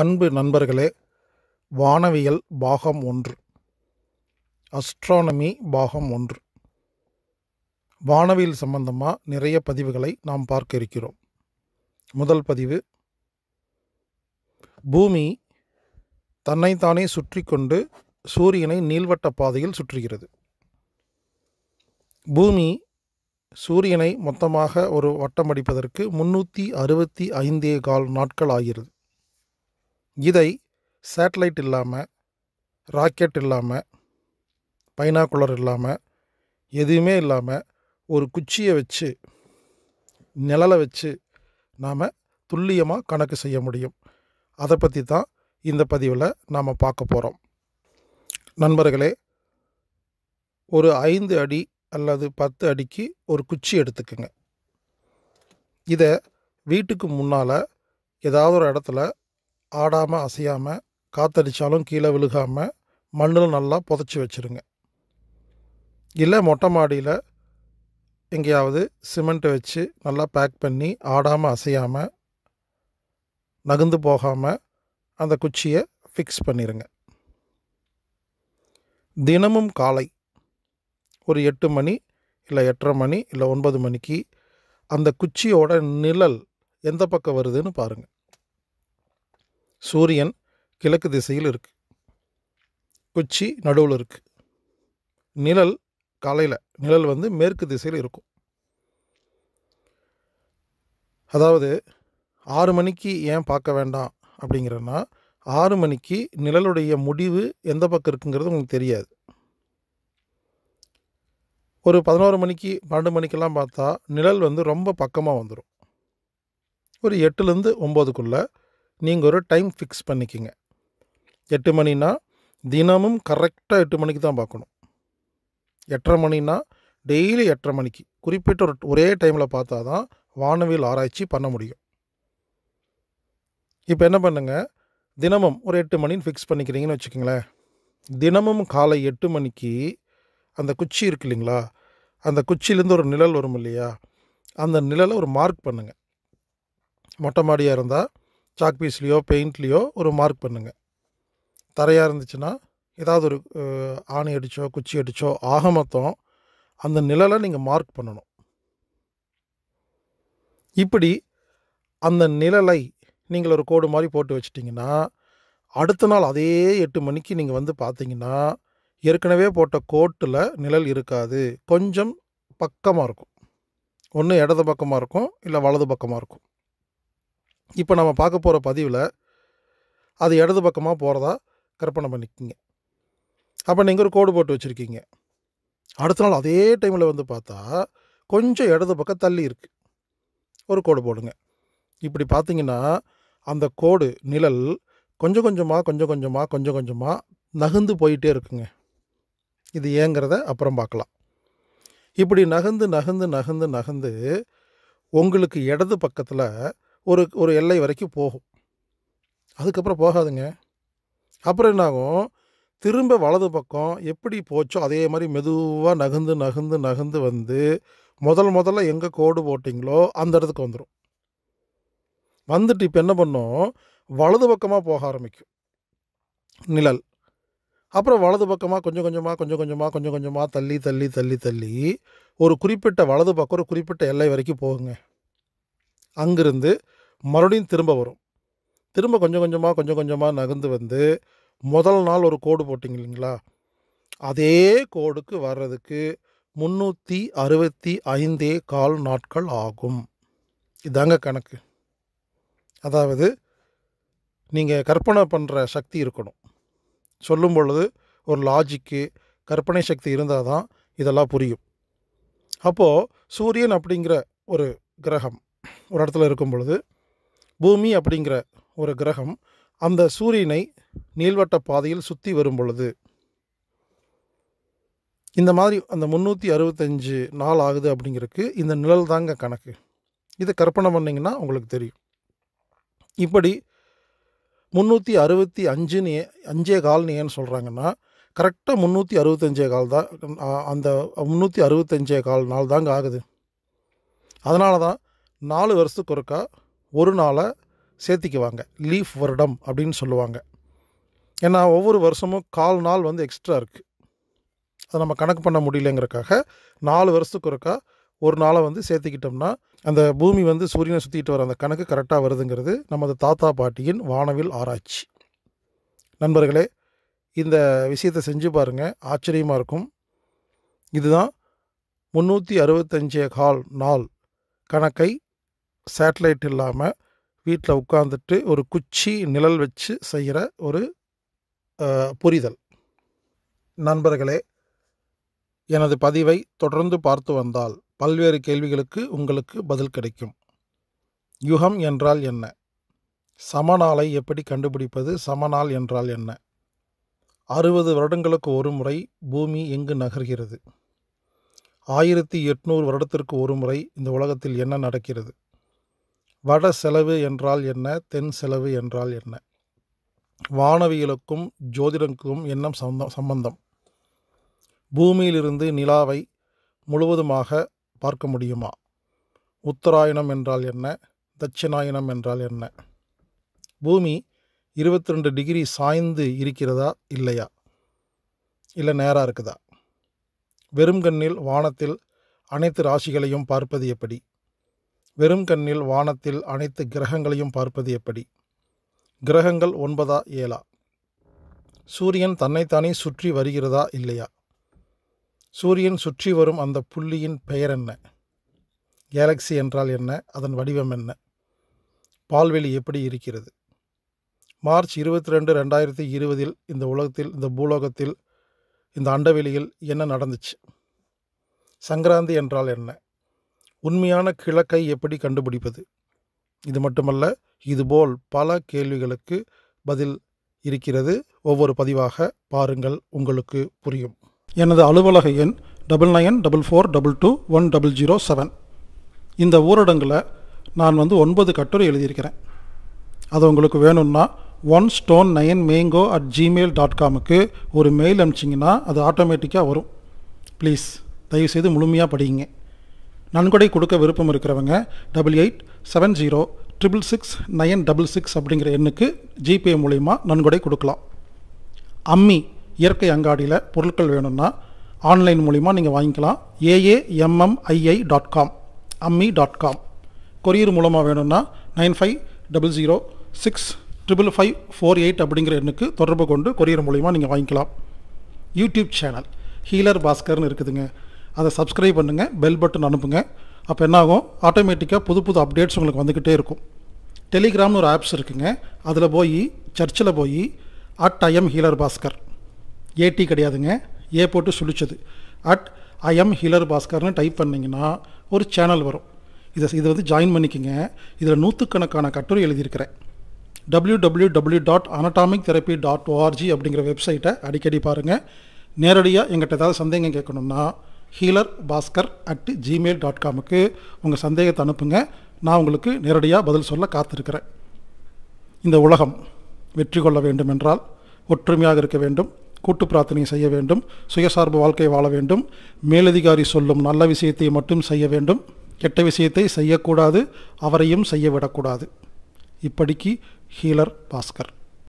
அன்பு நண்பர்களே வானவியல் பாகம் ஒன்று அஸ்ட்ரானமி பாகம் ஒன்று வானவியல் சம்பந்தமாக நிறைய பதிவுகளை நாம் பார்க்க இருக்கிறோம் முதல் பதிவு பூமி தன்னைத்தானே சுற்றி கொண்டு சூரியனை நீள்வட்ட பாதையில் சுற்றுகிறது பூமி சூரியனை மொத்தமாக ஒரு வட்டம் அடிப்பதற்கு முன்னூற்றி அறுபத்தி ஐந்தே கால் நாட்கள் ஆகிறது இதை சேட்டலைட் இல்லாமல் ராக்கெட் இல்லாமல் பைனாக்குலர் இல்லாமல் எதுவுமே இல்லாமல் ஒரு குச்சியை வச்சு நிழலை வச்சு நாம் துல்லியமாக கணக்கு செய்ய முடியும் அதை பற்றி தான் இந்த பதிவில் நாம் பார்க்க போகிறோம் நண்பர்களே ஒரு ஐந்து அடி அல்லது பத்து அடிக்கு ஒரு குச்சி எடுத்துக்கோங்க இதை வீட்டுக்கு முன்னால் ஏதாவது ஒரு இடத்துல ஆடாமல் அசையாமல் காற்றடிச்சாலும் கீழே விழுகாமல் மண்ணில் நல்லா புதைச்சி வச்சுருங்க இல்லை மொட்டை மாடியில் எங்கேயாவது சிமெண்ட்டை வச்சு நல்லா பேக் பண்ணி ஆடாமல் அசையாமல் நகுந்து போகாமல் அந்த குச்சியை ஃபிக்ஸ் பண்ணிடுங்க தினமும் காலை ஒரு எட்டு மணி இல்லை எட்டரை மணி இல்லை ஒன்பது மணிக்கு அந்த குச்சியோட நிழல் எந்த பக்கம் வருதுன்னு பாருங்கள் சூரியன் கிழக்கு திசையில் இருக்குது குச்சி நடுவில் இருக்குது நிழல் காலையில் நிழல் வந்து மேற்கு திசையில் இருக்கும் அதாவது ஆறு மணிக்கு ஏன் பார்க்க வேண்டாம் அப்படிங்கிறன்னா ஆறு மணிக்கு நிழலுடைய முடிவு எந்த பக்கம் இருக்குங்கிறது உங்களுக்கு தெரியாது ஒரு பதினோரு மணிக்கு பன்னெண்டு மணிக்கெல்லாம் பார்த்தா நிழல் வந்து ரொம்ப பக்கமாக வந்துடும் ஒரு எட்டுலேருந்து ஒம்போதுக்குள்ளே நீங்கள் ஒரு டைம் ஃபிக்ஸ் பண்ணிக்கிங்க எட்டு மணினா தினமும் கரெக்டாக எட்டு மணிக்கு தான் பார்க்கணும் எட்டரை மணினா டெய்லி எட்டரை மணிக்கு குறிப்பிட்ட ஒரு ஒரே டைமில் பார்த்தா தான் வானவியல் ஆராய்ச்சி பண்ண முடியும் இப்போ என்ன பண்ணுங்கள் தினமும் ஒரு எட்டு மணின்னு ஃபிக்ஸ் பண்ணிக்கிறீங்கன்னு வச்சுக்கோங்களேன் தினமும் காலை எட்டு மணிக்கு அந்த குச்சி இருக்கு இல்லைங்களா அந்த குச்சியிலேருந்து ஒரு நிழல் வரும் இல்லையா அந்த நிழலை ஒரு மார்க் பண்ணுங்கள் மொட்டை மாடியாக இருந்தால் சாக் பீஸ்லேயோ பெயிண்ட்லேயோ ஒரு மார்க் பண்ணுங்கள் தரையாக இருந்துச்சுன்னா ஏதாவது ஒரு ஆணி அடித்தோ குச்சி அடித்தோ ஆக மொத்தம் அந்த நிழலை நீங்கள் மார்க் பண்ணணும் இப்படி அந்த நிழலை நீங்கள் ஒரு கோடு மாதிரி போட்டு வச்சிட்டிங்கன்னா அடுத்த நாள் அதே எட்டு மணிக்கு நீங்கள் வந்து பார்த்தீங்கன்னா ஏற்கனவே போட்ட கோட்டில் நிழல் இருக்காது கொஞ்சம் பக்கமாக இருக்கும் ஒன்று இடது பக்கமாக இருக்கும் இல்லை வலது பக்கமாக இருக்கும் இப்போ நம்ம பார்க்க போகிற பதிவில் அது இடது பக்கமாக போகிறதா கற்பனை பண்ணிக்கிங்க அப்போ நீங்கள் ஒரு கோடு போட்டு வச்சுருக்கீங்க அடுத்த நாள் அதே டைமில் வந்து பார்த்தா கொஞ்சம் இடது பக்கம் தள்ளி இருக்குது ஒரு கோடு போடுங்க இப்படி பார்த்தீங்கன்னா அந்த கோடு நிழல் கொஞ்சம் கொஞ்சமாக கொஞ்சம் கொஞ்சமாக கொஞ்சம் கொஞ்சமாக நகர்ந்து போயிட்டே இருக்குங்க இது ஏங்கிறத அப்புறம் பார்க்கலாம் இப்படி நகர்ந்து நகர்ந்து நகர்ந்து நகர்ந்து உங்களுக்கு இடது பக்கத்தில் ஒரு ஒரு எல்லை வரைக்கும் போகும் அதுக்கப்புறம் போகாதுங்க அப்புறம் என்னாகும் திரும்ப வலது பக்கம் எப்படி போச்சோ அதே மாதிரி மெதுவாக நகுந்து நகுந்து நகுந்து வந்து முதல் முதல்ல எங்கே கோடு போட்டிங்களோ அந்த இடத்துக்கு வந்துடும் வந்துட்டு இப்போ என்ன பண்ணோம் வலது பக்கமாக போக ஆரம்பிக்கும் நிழல் அப்புறம் வலது பக்கமாக கொஞ்சம் கொஞ்சமாக கொஞ்சம் கொஞ்சமாக கொஞ்சம் கொஞ்சமாக தள்ளி தள்ளி தள்ளி தள்ளி ஒரு குறிப்பிட்ட வலது பக்கம் ஒரு குறிப்பிட்ட எல்லை வரைக்கும் போகுங்க அங்கேருந்து மறுபடியும் திரும்ப வரும் திரும்ப கொஞ்சம் கொஞ்சமாக கொஞ்சம் கொஞ்சமாக நகர்ந்து வந்து முதல் நாள் ஒரு கோடு போட்டிங்க இல்லைங்களா அதே கோடுக்கு வர்றதுக்கு முந்நூற்றி அறுபத்தி ஐந்தே கால் நாட்கள் ஆகும் இதாங்க கணக்கு அதாவது நீங்கள் கற்பனை பண்ணுற சக்தி இருக்கணும் சொல்லும் பொழுது ஒரு லாஜிக்கு கற்பனை சக்தி இருந்தால் தான் இதெல்லாம் புரியும் அப்போது சூரியன் அப்படிங்கிற ஒரு கிரகம் ஒரு இடத்துல இருக்கும் பொழுது பூமி அப்படிங்கிற ஒரு கிரகம் அந்த சூரியனை நீள்வட்ட பாதையில் சுற்றி வரும் பொழுது இந்த மாதிரி அந்த முந்நூற்றி அறுபத்தஞ்சு நாள் ஆகுது அப்படிங்கிறதுக்கு இந்த நிழல் தாங்க கணக்கு இதை கற்பனை பண்ணிங்கன்னா உங்களுக்கு தெரியும் இப்படி முந்நூற்றி அறுபத்தி அஞ்சுன்னு அஞ்சே கால்னு ஏன்னு சொல்கிறாங்கன்னா கரெக்டாக முந்நூற்றி அறுபத்தஞ்சே கால் தான் அந்த முந்நூற்றி அறுபத்தஞ்சே கால் நாள் தாங்க ஆகுது அதனால தான் நாலு வருஷத்துக்கு ஒருக்கா ஒரு நாளை சேர்த்திக்குவாங்க லீஃப் வருடம் அப்படின்னு சொல்லுவாங்க ஏன்னா ஒவ்வொரு வருஷமும் கால் நாள் வந்து எக்ஸ்ட்ரா இருக்குது அதை நம்ம கணக்கு பண்ண முடியலங்கிறக்காக நாலு வருஷத்துக்கு ஒருக்கா ஒரு நாளை வந்து சேர்த்துக்கிட்டோம்னா அந்த பூமி வந்து சூரியனை சுற்றிட்டு வர அந்த கணக்கு கரெக்டாக வருதுங்கிறது நமது தாத்தா பாட்டியின் வானவில் ஆராய்ச்சி நண்பர்களே இந்த விஷயத்தை செஞ்சு பாருங்கள் ஆச்சரியமாக இருக்கும் இதுதான் முந்நூற்றி அறுபத்தஞ்சு கால் நாள் கணக்கை சேட்டலைட் இல்லாமல் வீட்டில் உட்காந்துட்டு ஒரு குச்சி நிழல் வச்சு செய்கிற ஒரு புரிதல் நண்பர்களே எனது பதிவை தொடர்ந்து பார்த்து வந்தால் பல்வேறு கேள்விகளுக்கு உங்களுக்கு பதில் கிடைக்கும் யுகம் என்றால் என்ன சமநாளை எப்படி கண்டுபிடிப்பது சமநாள் என்றால் என்ன அறுபது வருடங்களுக்கு ஒரு முறை பூமி எங்கு நகர்கிறது ஆயிரத்தி எட்நூறு வருடத்திற்கு ஒரு முறை இந்த உலகத்தில் என்ன நடக்கிறது வட செலவு என்றால் என்ன தென் செலவு என்றால் என்ன வானவியலுக்கும் ஜோதிடங்களுக்கும் என்ன சம்பந்தம் சம்பந்தம் பூமியிலிருந்து நிலாவை முழுவதுமாக பார்க்க முடியுமா உத்தராயணம் என்றால் என்ன தட்சிணாயணம் என்றால் என்ன பூமி இருபத்தி ரெண்டு டிகிரி சாய்ந்து இருக்கிறதா இல்லையா இல்லை நேராக இருக்குதா வெறும் கண்ணில் வானத்தில் அனைத்து ராசிகளையும் பார்ப்பது எப்படி வெறும் கண்ணில் வானத்தில் அனைத்து கிரகங்களையும் பார்ப்பது எப்படி கிரகங்கள் ஒன்பதா ஏழா சூரியன் தன்னைத்தானே சுற்றி வருகிறதா இல்லையா சூரியன் சுற்றி வரும் அந்த புள்ளியின் பெயர் என்ன கேலக்ஸி என்றால் என்ன அதன் வடிவம் என்ன பால்வெளி எப்படி இருக்கிறது மார்ச் இருபத்தி ரெண்டு ரெண்டாயிரத்தி இருபதில் இந்த உலகத்தில் இந்த பூலோகத்தில் இந்த அண்டவெளியில் என்ன நடந்துச்சு சங்கராந்தி என்றால் என்ன உண்மையான கிழக்கை எப்படி கண்டுபிடிப்பது இது மட்டுமல்ல இதுபோல் பல கேள்விகளுக்கு பதில் இருக்கிறது ஒவ்வொரு பதிவாக பாருங்கள் உங்களுக்கு புரியும் எனது அலுவலக எண் double nine double four double two one double zero seven இந்த ஊரடங்கில் நான் வந்து ஒன்பது கட்டுரை எழுதியிருக்கிறேன் அது உங்களுக்கு வேணும்னா one stone nine mango at gmail dot காமுக்கு ஒரு மெயில் அனுப்பிச்சிங்கன்னா அது ஆட்டோமேட்டிக்காக வரும் ப்ளீஸ் தயவுசெய்து முழுமையாக படிங்க நன்கொடை கொடுக்க விருப்பம் இருக்கிறவங்க double eight seven zero triple six nine double six அப்படிங்கிற எண்ணுக்கு ஜிபே மூலிமா நன்கொடை கொடுக்கலாம் அம்மி இயற்கை அங்காடியில் பொருட்கள் வேணும்னா ஆன்லைன் மூலிமா நீங்கள் வாங்கிக்கலாம் AAMMII dot com Ammi dot com courier மூலமாக வேணும்னா nine five double zero six triple five four eight அப்படிங்கிற எண்ணுக்கு தொடர்பு கொண்டு கொரியர் மூலிமா நீங்கள் வாங்கிக்கலாம் யூடியூப் சேனல் ஹீலர் பாஸ்கர்னு இருக்குதுங்க அதை சப்ஸ்கிரைப் பண்ணுங்கள் பெல் பட்டன் அனுப்புங்க அப்போ என்னாகும் ஆட்டோமேட்டிக்காக புது புது அப்டேட்ஸ் உங்களுக்கு வந்துக்கிட்டே இருக்கும் டெலிகிராம்னு ஒரு ஆப்ஸ் இருக்குங்க அதில் போய் சர்ச்சில் போய் at I'm healer Baskar AT கிடையாதுங்க ஏ போட்டு சுழிச்சது அட் ஐஎம் ஹீலர் பாஸ்கர்னு டைப் பண்ணிங்கன்னா ஒரு சேனல் வரும் இதை இதை வந்து ஜாயின் பண்ணிக்கோங்க இதில் நூற்றுக்கணக்கான கட்டுரை எழுதியிருக்கிறேன் W W W dot anatomic therapy dot ORG அப்படிங்கிற வெப்சைட்டை அடிக்கடி பாருங்கள் நேரடியாக எங்கிட்ட ஏதாவது சந்தேகம் கேட்கணுன்னா healer Baskar at gmail dot காமுக்கு உங்கள் சந்தேகத்தை அனுப்புங்க நான் உங்களுக்கு நேரடியாக பதில் சொல்ல காத்திருக்கிறேன் இந்த உலகம் வெற்றி கொள்ள வேண்டுமென்றால் ஒற்றுமையாக இருக்க வேண்டும் கூட்டு பிரார்த்தனை செய்ய வேண்டும் சுயசார்பு வாழ்க்கை வாழ வேண்டும் மேலதிகாரி சொல்லும் நல்ல விஷயத்தை மட்டும் செய்ய வேண்டும் கெட்ட விஷயத்தை செய்யக்கூடாது அவரையும் செய்ய விடக்கூடாது இப்படிக்கு ஹீலர் பாஸ்கர்